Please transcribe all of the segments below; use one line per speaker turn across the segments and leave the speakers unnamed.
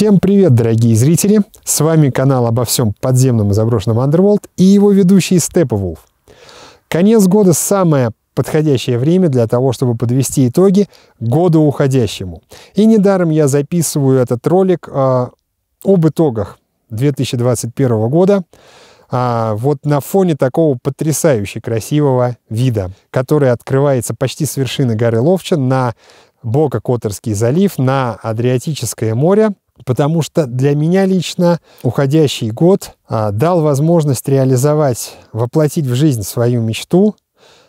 Всем привет, дорогие зрители! С вами канал обо всем подземном и заброшенном Underworld и его ведущий Степовулф. Конец года – самое подходящее время для того, чтобы подвести итоги году уходящему. И недаром я записываю этот ролик э, об итогах 2021 года, а вот на фоне такого потрясающе красивого вида, который открывается почти с вершины горы Ловча на Бока-Которский залив, на Адриатическое море потому что для меня лично уходящий год а, дал возможность реализовать, воплотить в жизнь свою мечту.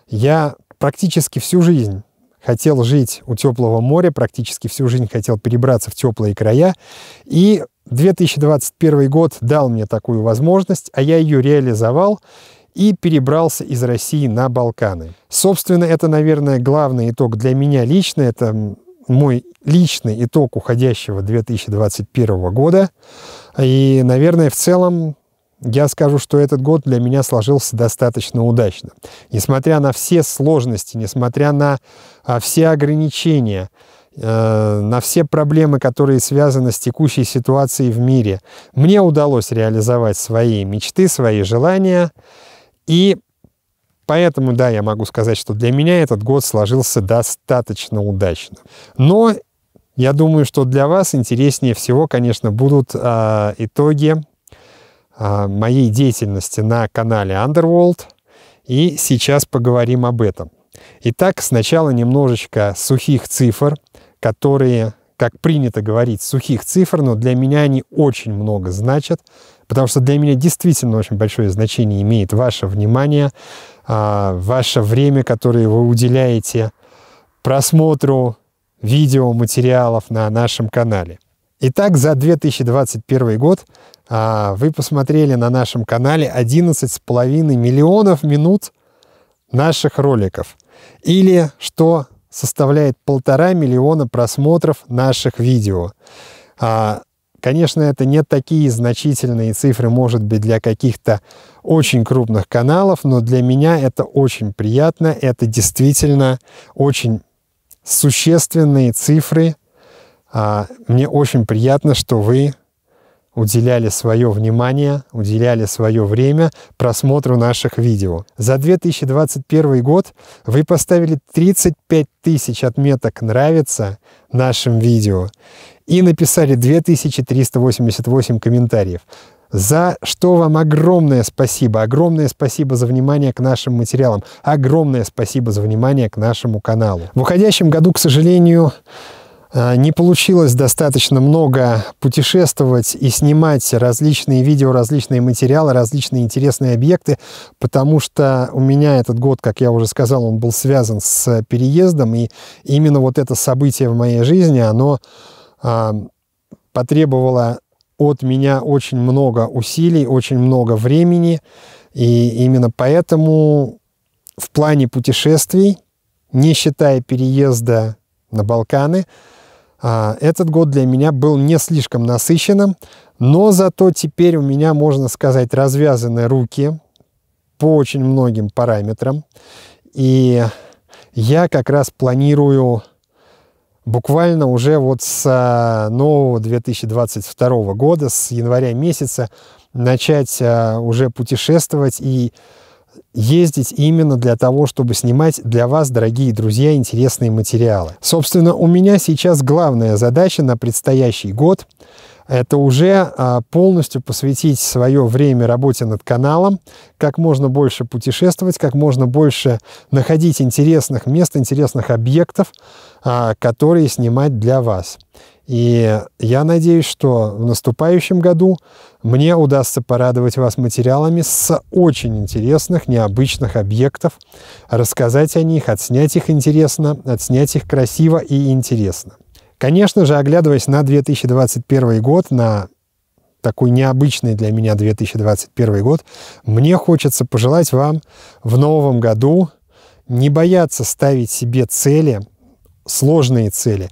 Я практически всю жизнь хотел жить у теплого моря, практически всю жизнь хотел перебраться в теплые края. И 2021 год дал мне такую возможность, а я ее реализовал и перебрался из России на Балканы. Собственно, это, наверное, главный итог для меня лично. Это мой личный итог уходящего 2021 года. И, наверное, в целом я скажу, что этот год для меня сложился достаточно удачно. Несмотря на все сложности, несмотря на а, все ограничения, э, на все проблемы, которые связаны с текущей ситуацией в мире, мне удалось реализовать свои мечты, свои желания. И Поэтому, да, я могу сказать, что для меня этот год сложился достаточно удачно. Но я думаю, что для вас интереснее всего, конечно, будут э, итоги э, моей деятельности на канале Underworld. И сейчас поговорим об этом. Итак, сначала немножечко сухих цифр, которые, как принято говорить, сухих цифр, но для меня они очень много значат, потому что для меня действительно очень большое значение имеет ваше внимание, а, ваше время, которое вы уделяете просмотру видеоматериалов на нашем канале. Итак, за 2021 год а, вы посмотрели на нашем канале 11,5 миллионов минут наших роликов. Или, что составляет полтора миллиона просмотров наших видео. А, Конечно, это не такие значительные цифры, может быть, для каких-то очень крупных каналов, но для меня это очень приятно. Это действительно очень существенные цифры. А, мне очень приятно, что вы уделяли свое внимание, уделяли свое время просмотру наших видео. За 2021 год вы поставили 35 тысяч отметок «нравится» нашим видео и написали 2388 комментариев. За что вам огромное спасибо. Огромное спасибо за внимание к нашим материалам. Огромное спасибо за внимание к нашему каналу. В уходящем году, к сожалению, Э, не получилось достаточно много путешествовать и снимать различные видео, различные материалы, различные интересные объекты, потому что у меня этот год, как я уже сказал, он был связан с переездом, и именно вот это событие в моей жизни, оно э, потребовало от меня очень много усилий, очень много времени, и именно поэтому в плане путешествий, не считая переезда на Балканы, а, этот год для меня был не слишком насыщенным, но зато теперь у меня, можно сказать, развязаны руки по очень многим параметрам. И я как раз планирую буквально уже вот с а, нового 2022 года, с января месяца, начать а, уже путешествовать и ездить именно для того, чтобы снимать для вас, дорогие друзья, интересные материалы. Собственно, у меня сейчас главная задача на предстоящий год – это уже а, полностью посвятить свое время работе над каналом, как можно больше путешествовать, как можно больше находить интересных мест, интересных объектов, а, которые снимать для вас. И я надеюсь, что в наступающем году мне удастся порадовать вас материалами с очень интересных, необычных объектов, рассказать о них, отснять их интересно, отснять их красиво и интересно. Конечно же, оглядываясь на 2021 год, на такой необычный для меня 2021 год, мне хочется пожелать вам в новом году не бояться ставить себе цели, сложные цели,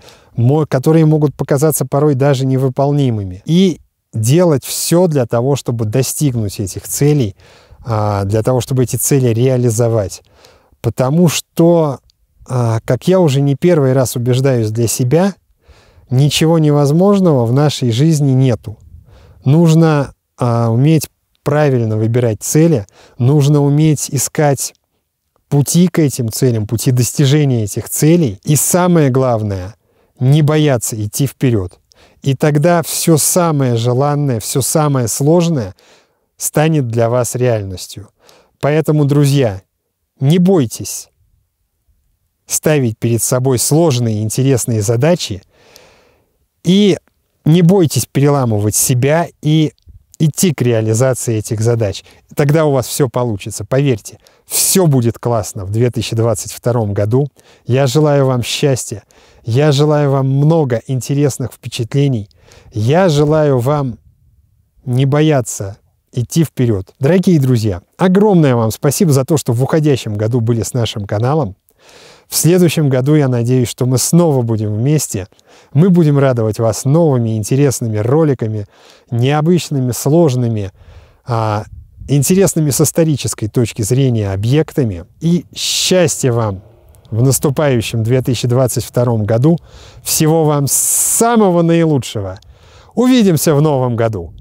которые могут показаться порой даже невыполнимыми. И делать все для того, чтобы достигнуть этих целей, а, для того, чтобы эти цели реализовать. Потому что, а, как я уже не первый раз убеждаюсь для себя, ничего невозможного в нашей жизни нету. Нужно а, уметь правильно выбирать цели, нужно уметь искать пути к этим целям, пути достижения этих целей. И самое главное, не бояться идти вперед. И тогда все самое желанное, все самое сложное станет для вас реальностью. Поэтому, друзья, не бойтесь ставить перед собой сложные и интересные задачи и не бойтесь переламывать себя и идти к реализации этих задач. Тогда у вас все получится, поверьте. Все будет классно в 2022 году. Я желаю вам счастья я желаю вам много интересных впечатлений. Я желаю вам не бояться идти вперед. Дорогие друзья, огромное вам спасибо за то, что в уходящем году были с нашим каналом. В следующем году я надеюсь, что мы снова будем вместе. Мы будем радовать вас новыми интересными роликами, необычными, сложными, а, интересными с исторической точки зрения объектами. И счастья вам! в наступающем 2022 году. Всего вам самого наилучшего. Увидимся в новом году.